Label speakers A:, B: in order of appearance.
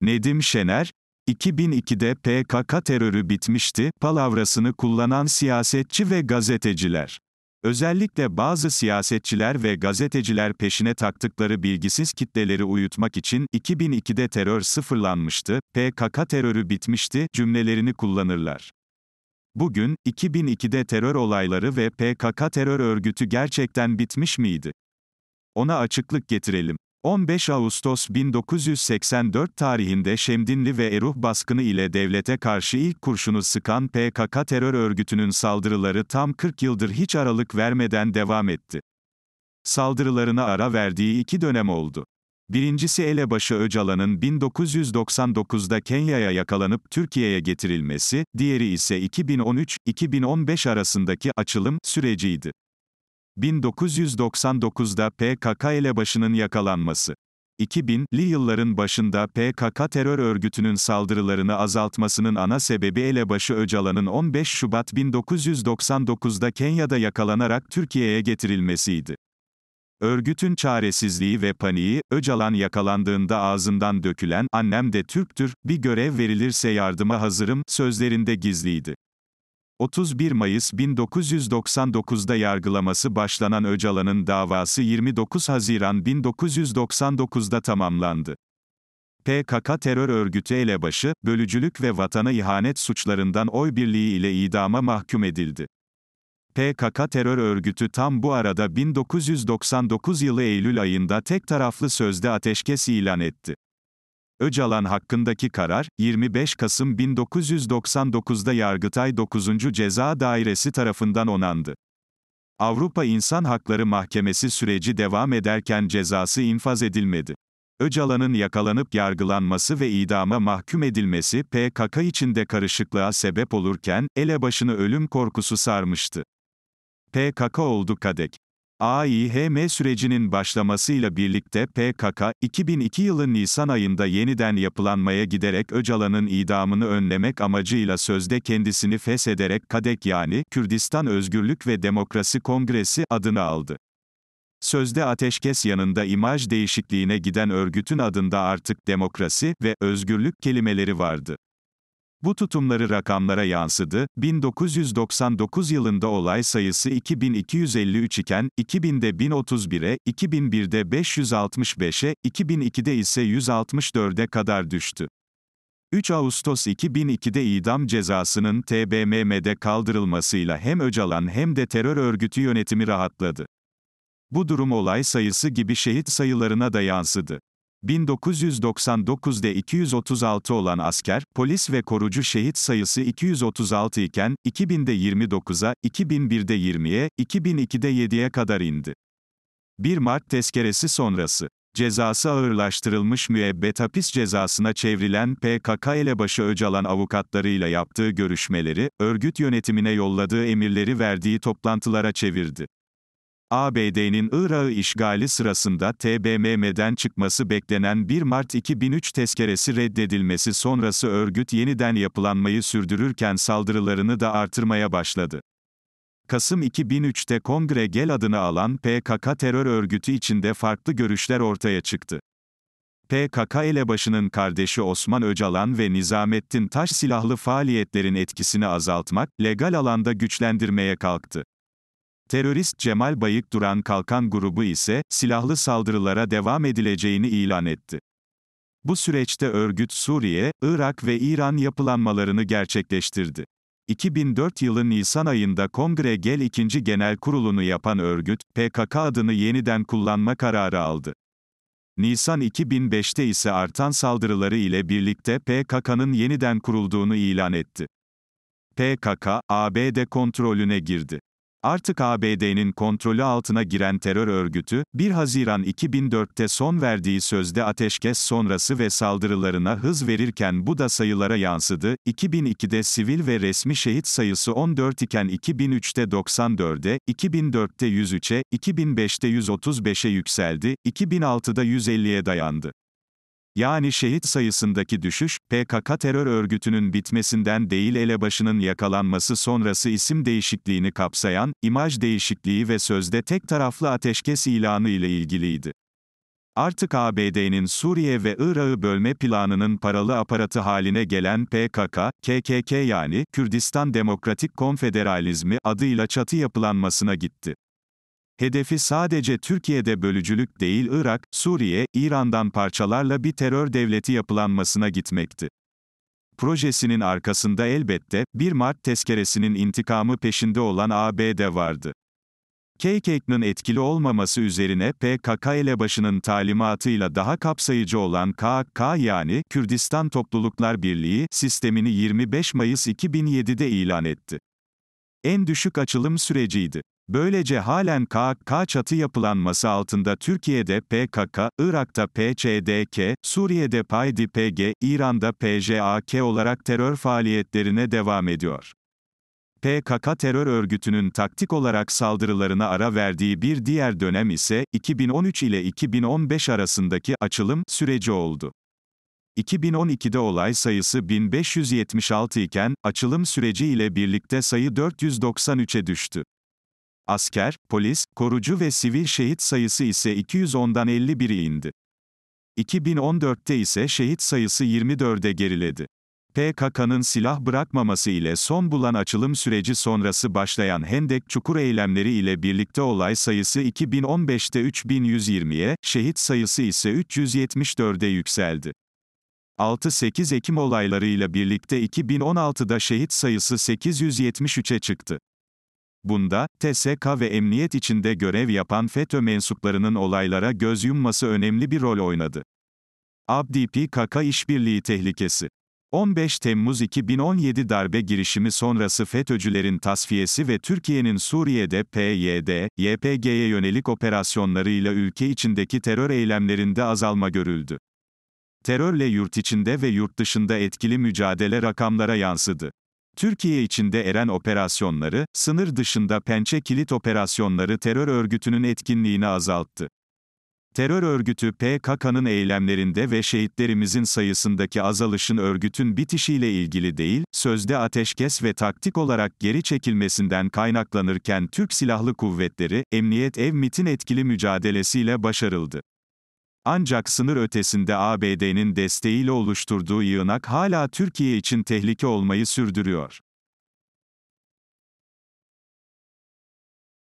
A: Nedim Şener, 2002'de PKK terörü bitmişti, palavrasını kullanan siyasetçi ve gazeteciler. Özellikle bazı siyasetçiler ve gazeteciler peşine taktıkları bilgisiz kitleleri uyutmak için 2002'de terör sıfırlanmıştı, PKK terörü bitmişti cümlelerini kullanırlar. Bugün 2002'de terör olayları ve PKK terör örgütü gerçekten bitmiş miydi? Ona açıklık getirelim. 15 Ağustos 1984 tarihinde Şemdinli ve Eruh baskını ile devlete karşı ilk kurşunu sıkan PKK terör örgütünün saldırıları tam 40 yıldır hiç aralık vermeden devam etti. Saldırılarına ara verdiği iki dönem oldu. Birincisi elebaşı Öcalan'ın 1999'da Kenya'ya yakalanıp Türkiye'ye getirilmesi, diğeri ise 2013-2015 arasındaki açılım süreciydi. 1999'da PKK elebaşının yakalanması. 2000'li yılların başında PKK terör örgütünün saldırılarını azaltmasının ana sebebi elebaşı Öcalan'ın 15 Şubat 1999'da Kenya'da yakalanarak Türkiye'ye getirilmesiydi. Örgütün çaresizliği ve paniği, Öcalan yakalandığında ağzından dökülen, annem de Türktür, bir görev verilirse yardıma hazırım, sözlerinde gizliydi. 31 Mayıs 1999'da yargılaması başlanan Öcalan'ın davası 29 Haziran 1999'da tamamlandı. PKK terör örgütü elebaşı, bölücülük ve vatana ihanet suçlarından oy birliği ile idama mahkum edildi. PKK terör örgütü tam bu arada 1999 yılı Eylül ayında tek taraflı sözde ateşkes ilan etti. Öcalan hakkındaki karar, 25 Kasım 1999'da Yargıtay 9. Ceza Dairesi tarafından onandı. Avrupa İnsan Hakları Mahkemesi süreci devam ederken cezası infaz edilmedi. Öcalan'ın yakalanıp yargılanması ve idama mahkum edilmesi PKK içinde karışıklığa sebep olurken, elebaşını ölüm korkusu sarmıştı. PKK oldu kadek. AİHM sürecinin başlamasıyla birlikte PKK, 2002 yılı Nisan ayında yeniden yapılanmaya giderek Öcalan'ın idamını önlemek amacıyla sözde kendisini feshederek KADEK yani Kürdistan Özgürlük ve Demokrasi Kongresi adını aldı. Sözde ateşkes yanında imaj değişikliğine giden örgütün adında artık demokrasi ve özgürlük kelimeleri vardı. Bu tutumları rakamlara yansıdı. 1999 yılında olay sayısı 2253 iken, 2000'de 1031'e, 2001'de 565'e, 2002'de ise 164'e kadar düştü. 3 Ağustos 2002'de idam cezasının TBMM'de kaldırılmasıyla hem Öcalan hem de terör örgütü yönetimi rahatladı. Bu durum olay sayısı gibi şehit sayılarına da yansıdı. 1999'de 236 olan asker, polis ve korucu şehit sayısı 236 iken, 2000'de 29'a, 2001'de 20'ye, 2002'de 7'ye kadar indi. 1 Mart tezkeresi sonrası cezası ağırlaştırılmış müebbet hapis cezasına çevrilen PKK elebaşı Öcalan avukatlarıyla yaptığı görüşmeleri, örgüt yönetimine yolladığı emirleri verdiği toplantılara çevirdi. ABD'nin Irak'ı işgali sırasında TBMM'den çıkması beklenen 1 Mart 2003 tezkeresi reddedilmesi sonrası örgüt yeniden yapılanmayı sürdürürken saldırılarını da artırmaya başladı. Kasım 2003'te Kongre Gel adını alan PKK terör örgütü içinde farklı görüşler ortaya çıktı. PKK elebaşının kardeşi Osman Öcalan ve Nizamettin Taş silahlı faaliyetlerin etkisini azaltmak, legal alanda güçlendirmeye kalktı. Terörist Cemal Bayık duran Kalkan grubu ise, silahlı saldırılara devam edileceğini ilan etti. Bu süreçte örgüt Suriye, Irak ve İran yapılanmalarını gerçekleştirdi. 2004 yılı Nisan ayında Kongre Gel 2. Genel Kurulu'nu yapan örgüt, PKK adını yeniden kullanma kararı aldı. Nisan 2005'te ise artan saldırıları ile birlikte PKK'nın yeniden kurulduğunu ilan etti. PKK, ABD kontrolüne girdi. Artık ABD'nin kontrolü altına giren terör örgütü, 1 Haziran 2004'te son verdiği sözde ateşkes sonrası ve saldırılarına hız verirken bu da sayılara yansıdı. 2002'de sivil ve resmi şehit sayısı 14 iken 2003'te 94'e, 2004'te 103'e, 2005'te 135'e yükseldi, 2006'da 150'ye dayandı yani şehit sayısındaki düşüş, PKK terör örgütünün bitmesinden değil elebaşının yakalanması sonrası isim değişikliğini kapsayan, imaj değişikliği ve sözde tek taraflı ateşkes ilanı ile ilgiliydi. Artık ABD'nin Suriye ve Irak'ı bölme planının paralı aparatı haline gelen PKK, KKK yani Kürdistan Demokratik Konfederalizmi adıyla çatı yapılanmasına gitti. Hedefi sadece Türkiye'de bölücülük değil Irak, Suriye, İran'dan parçalarla bir terör devleti yapılanmasına gitmekti. Projesinin arkasında elbette 1 Mart tezkeresinin intikamı peşinde olan ABD vardı. KKK'nın etkili olmaması üzerine PKK elebaşının talimatıyla daha kapsayıcı olan KK yani Kürdistan Topluluklar Birliği sistemini 25 Mayıs 2007'de ilan etti. En düşük açılım süreciydi. Böylece halen KK çatı yapılanması altında Türkiye'de PKK, Irak'ta PCDK, Suriye'de PAYD-PG, İran'da PJAK olarak terör faaliyetlerine devam ediyor. PKK terör örgütünün taktik olarak saldırılarına ara verdiği bir diğer dönem ise 2013 ile 2015 arasındaki açılım süreci oldu. 2012'de olay sayısı 1576 iken açılım süreci ile birlikte sayı 493'e düştü. Asker, polis, korucu ve sivil şehit sayısı ise 210'dan 51'i indi. 2014'te ise şehit sayısı 24'e geriledi. PKK'nın silah bırakmaması ile son bulan açılım süreci sonrası başlayan Hendek Çukur eylemleri ile birlikte olay sayısı 2015'te 3120'ye, şehit sayısı ise 374'e yükseldi. 6-8 Ekim olaylarıyla birlikte 2016'da şehit sayısı 873'e çıktı. Bunda, TSK ve emniyet içinde görev yapan FETÖ mensuplarının olaylara göz yumması önemli bir rol oynadı. ABDİ-PKK işbirliği tehlikesi 15 Temmuz 2017 darbe girişimi sonrası FETÖ'cülerin tasfiyesi ve Türkiye'nin Suriye'de PYD, YPG'ye yönelik operasyonlarıyla ülke içindeki terör eylemlerinde azalma görüldü. Terörle yurt içinde ve yurt dışında etkili mücadele rakamlara yansıdı. Türkiye içinde eren operasyonları, sınır dışında pençe kilit operasyonları terör örgütünün etkinliğini azalttı. Terör örgütü PKK'nın eylemlerinde ve şehitlerimizin sayısındaki azalışın örgütün bitişiyle ilgili değil, sözde ateşkes ve taktik olarak geri çekilmesinden kaynaklanırken Türk Silahlı Kuvvetleri, Emniyet EVMİT'in etkili mücadelesiyle başarıldı. Ancak sınır ötesinde ABD'nin desteğiyle oluşturduğu yığınak hala Türkiye için tehlike olmayı sürdürüyor.